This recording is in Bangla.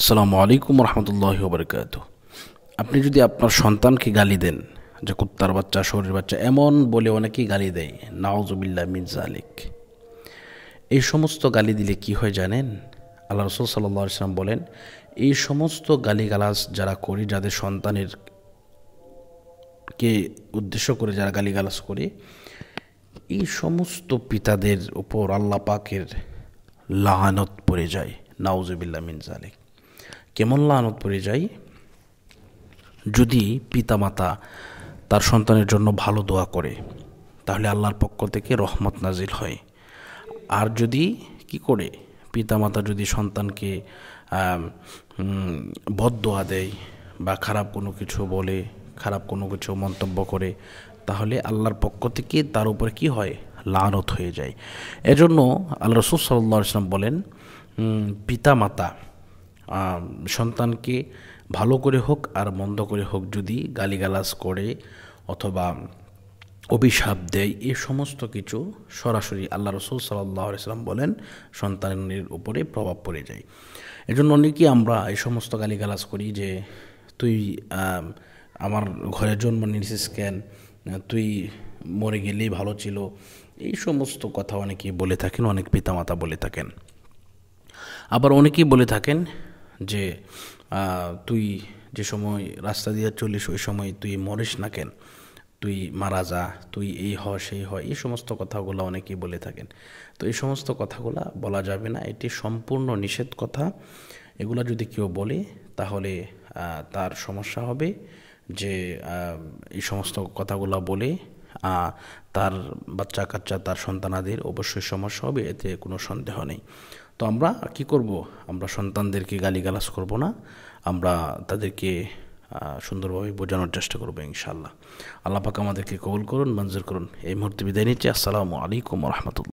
আসসালামু আলাইকুম রহমতুল্লাহ বরকাত আপনি যদি আপনার সন্তানকে গালি দেন যে কুত্তার বাচ্চা শরীর বাচ্চা এমন বলে অনেকেই গালি দেয় নাওজুবিল্লা মির্জা আলিক এই সমস্ত গালি দিলে কি হয় জানেন আল্লাহ রসুল সাল্লা ইসলাম বলেন এই সমস্ত গালিগালাজ যারা করি যাদের সন্তানের কে উদ্দেশ্য করে যারা গালিগালাজ করে এই সমস্ত পিতাদের উপর আল্লাপাকের লানত লাহানত পড়ে যায় নাউজুবিল্লা মিনজালিক কেমন লানত পড়ে যায় যদি পিতামাতা তার সন্তানের জন্য ভালো দোয়া করে তাহলে আল্লাহর পক্ষ থেকে রহমত নাজিল হয় আর যদি কি করে পিতামাতা যদি সন্তানকে বদ দোয়া দেয় বা খারাপ কোনো কিছু বলে খারাপ কোনো কিছু মন্তব্য করে তাহলে আল্লাহর পক্ষ থেকে তার উপর কি হয় লানত হয়ে যায় এজন্য আল্লাহ রসুল সাল্লাহ ইসলাম বলেন পিতামাতা সন্তানকে ভালো করে হোক আর মন্দ করে হোক যদি গালিগালাজ করে অথবা অভিশাপ দেয় এ সমস্ত কিছু সরাসরি আল্লাহ রসুল সাল্লাহ সাল্লাম বলেন সন্তানের উপরে প্রভাব পড়ে যায় এজন্য অনেকেই আমরা এই সমস্ত গালিগালাজ করি যে তুই আমার ঘরে জন্ম নিয়েছিস কেন তুই মরে গেলেই ভালো ছিল এই সমস্ত কথা অনেকেই বলে থাকেন অনেক পিতামাতা বলে থাকেন আবার অনেকেই বলে থাকেন যে তুই যে সময় রাস্তা দিয়ে চলিস ওই সময় তুই মরিস না কেন তুই মারা যা তুই এই হ সেই হয় এই সমস্ত কথাগুলো অনেকেই বলে থাকেন তো এই সমস্ত কথাগুলো বলা যাবে না এটি সম্পূর্ণ নিষেধ কথা এগুলো যদি কেউ বলে তাহলে তার সমস্যা হবে যে এই সমস্ত কথাগুলো বলে তার বাচ্চা কাচ্চা তার সন্তানাদের অবশ্যই সমস্যা হবে এতে কোনো সন্দেহ নেই তো আমরা কি করব আমরা সন্তানদেরকে গালিগালাজ করব না আমরা তাদেরকে সুন্দরভাবে বোঝানোর চেষ্টা করবো ইনশাল্লাহ আল্লাপাক আমাদেরকে কবল করুন মঞ্জুর করুন এই মুহূর্তে বিদায় নিচ্ছি আসসালামু আলাইকুম রহমতুল্লা